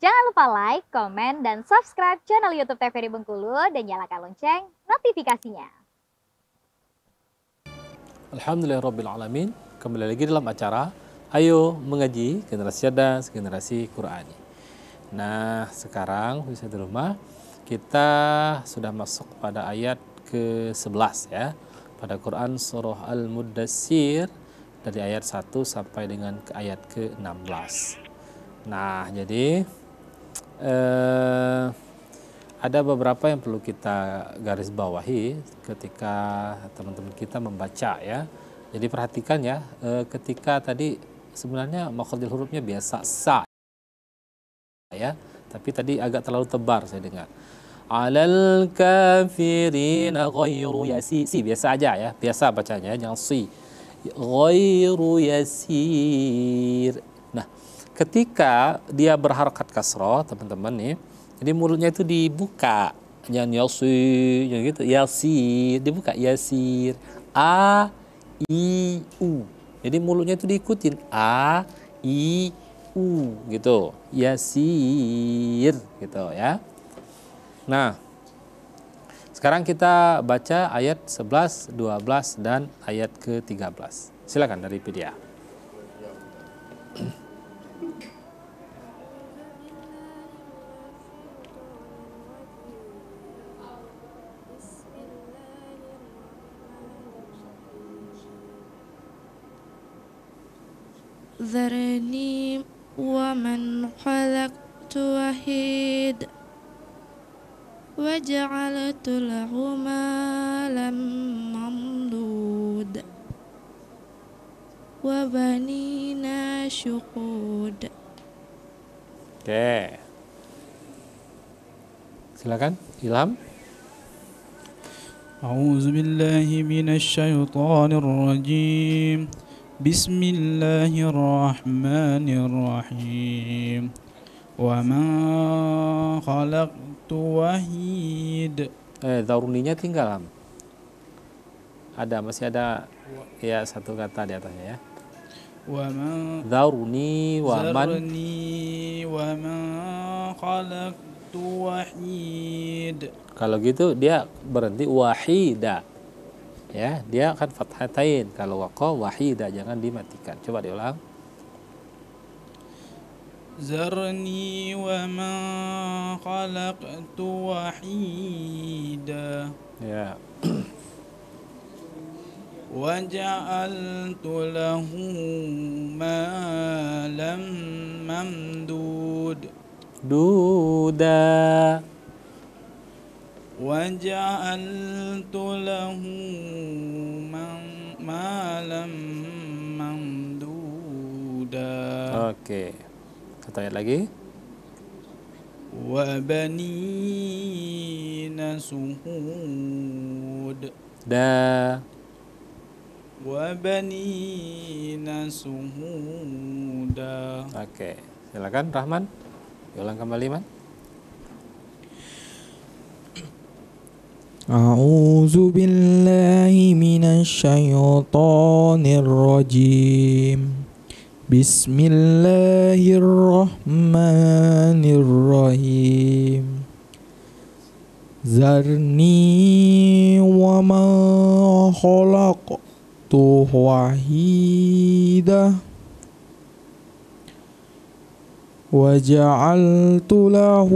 Jangan lupa like, komen, dan subscribe channel YouTube TVRI Bengkulu dan nyalakan lonceng notifikasinya. Alhamdulillahirrabbilalamin, kembali lagi dalam acara Ayo Mengaji Generasi Adas, Generasi Qur'ani. Nah, sekarang bisa di rumah kita sudah masuk pada ayat ke-11 ya. Pada Quran Surah al mudassir dari ayat 1 sampai dengan ke ayat ke-16. Nah, jadi eh, ada beberapa yang perlu kita garis bawahi ketika teman-teman kita membaca ya. Jadi perhatikan ya eh, ketika tadi sebenarnya makhluk hurufnya biasa sa ya, tapi tadi agak terlalu tebar saya dengar. Alal kafirin ghairu yasi si biasa aja ya, biasa bacanya jangan si. Ghairu yasir. Nah, ketika dia berharokat kasroh teman-teman nih jadi mulutnya itu dibuka yang yasir yang gitu yasir dibuka yasir a i u jadi mulutnya itu diikutin a i u gitu yasir gitu ya nah sekarang kita baca ayat 11, 12 dan ayat ke-13. Silakan dari Pedia. ذرني wa خلقت وحيد وجعلت له مالا ممدود وبنينا شقود Oke. Silakan, Ilham. A'udzu billahi minasy syaithanir rajim. بسم الله الرحمن الرحيم وما خلقت وحيد eh daruninya tinggal ada masih ada ya satu kata di atasnya ya wa man. ومن wa ومن خلقت wahid. kalau gitu dia berhenti wahida ya dia akan fathatain kalau waqa wahida jangan dimatikan coba diulang Zarni wa ma khalaqtu wahida ya lahu ma lam mamdud Duda. وجعلت له مالا ممدودا Oke, kita lagi. وبنين سهود دا وبنين سهودا Oke, silakan Rahman. Ulang kembali, Man. أعوذ بالله من الشيطان الرجيم بسم الله الرحمن الرحيم ذرني ومن خلقت وحيدا وجعلت له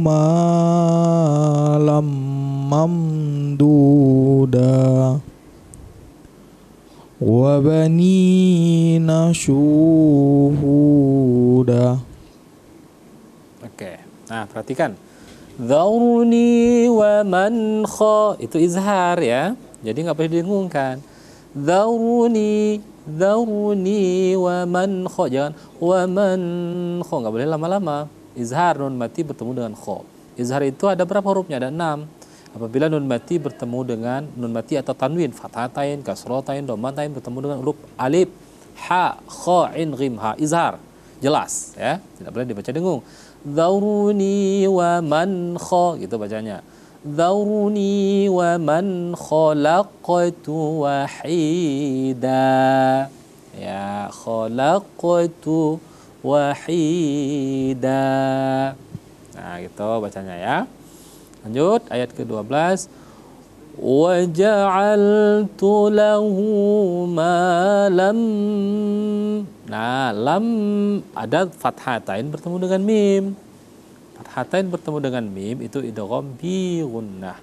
مالا ممدودا وبنين شهودا Oke, nah perhatikan. Dauni wa man kha itu izhar ya. Jadi nggak boleh direnungkan. Dauni, dauni wa man kha jangan wa man kha nggak boleh lama-lama. Izhar nun mati bertemu dengan kha. Izhar itu ada berapa hurufnya? Ada enam Apabila nun mati bertemu dengan nun mati atau tanwin, fathatain, kasrotain, domatain bertemu dengan huruf alif, ha, kha, in, ghim, ha, izhar. Jelas ya, tidak boleh dibaca dengung. Dhauruni wa man kha gitu bacanya. Dhauruni wa man khalaqtu wahida. Ya, khalaqtu wahida. Nah, gitu bacanya ya. Lanjut ayat ke-12. وَجَعَلْتُ لَهُ مَالًا Nah, lam ada fathatain bertemu dengan mim. Fathatain bertemu dengan mim itu idgham bi gunnah.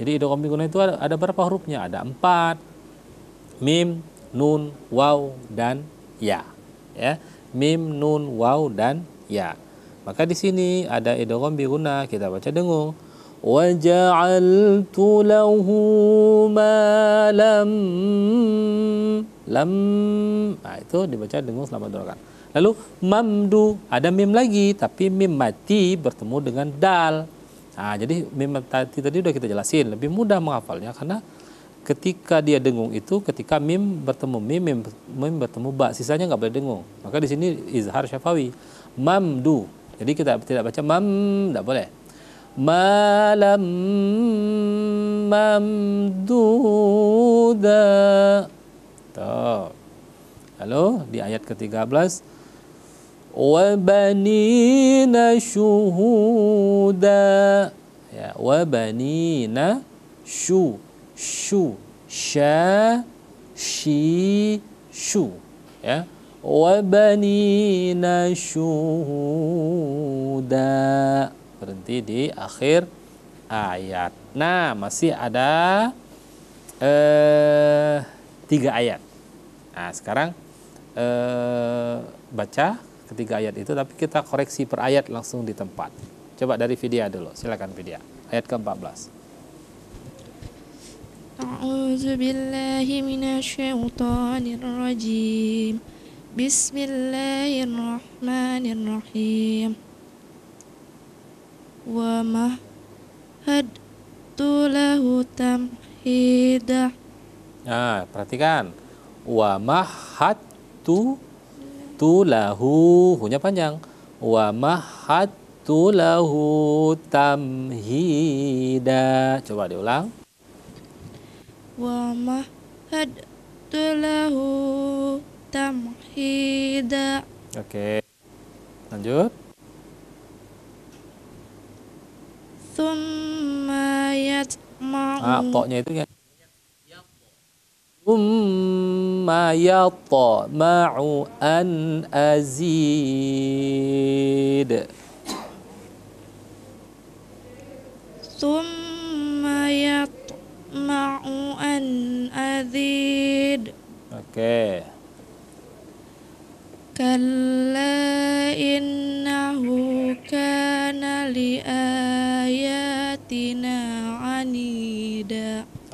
Jadi idgham bi gunnah itu ada, ada berapa hurufnya? Ada empat. Mim, nun, waw, dan ya. Ya, mim, nun, waw, dan ya. Maka di sini ada idgham guna kita baca dengung. Wa ja'altu lahu malam lam nah, itu dibaca dengung selama dua rakaat. Lalu mamdu ada mim lagi tapi mim mati bertemu dengan dal. Nah, jadi mim mati tadi sudah kita jelasin lebih mudah menghafalnya karena ketika dia dengung itu ketika mim bertemu mim mim, mim bertemu ba sisanya nggak boleh dengung maka di sini izhar syafawi mamdu Jadi kita tidak baca mam, tidak boleh. Malam mamduda. Tuh. Lalu di ayat ke-13 wabanina syuhuda. Ya, wabanina syu syu sya shi shu ya yeah. wabanina syuhuda berhenti di akhir ayat nah masih ada eh, tiga ayat nah sekarang eh, baca ketiga ayat itu tapi kita koreksi per ayat langsung di tempat coba dari video dulu silakan video. ayat ke-14 أعوذ بالله من الشيطان Bismillahirrahmanirrahim Wa mahad tulahu tamhidah Nah, perhatikan Wa mahad tu tulahu Hunya panjang Wa mahad tulahu tamhidah Coba diulang Wa tulahu lahu tamhida. Oke. Okay. Lanjut. Thumma yatma'u. Ah, toknya itu ya. Thumma yatma'u an azid. Thumma yatma'u an azid. Oke. Okay.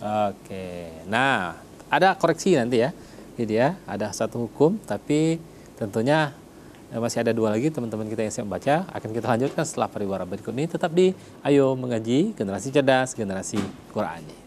Oke. Nah, ada koreksi nanti ya. Jadi ya, ada satu hukum tapi tentunya eh, masih ada dua lagi teman-teman kita yang siap membaca akan kita lanjutkan setelah pariwara berikut ini tetap di ayo mengaji generasi cerdas generasi Qurani.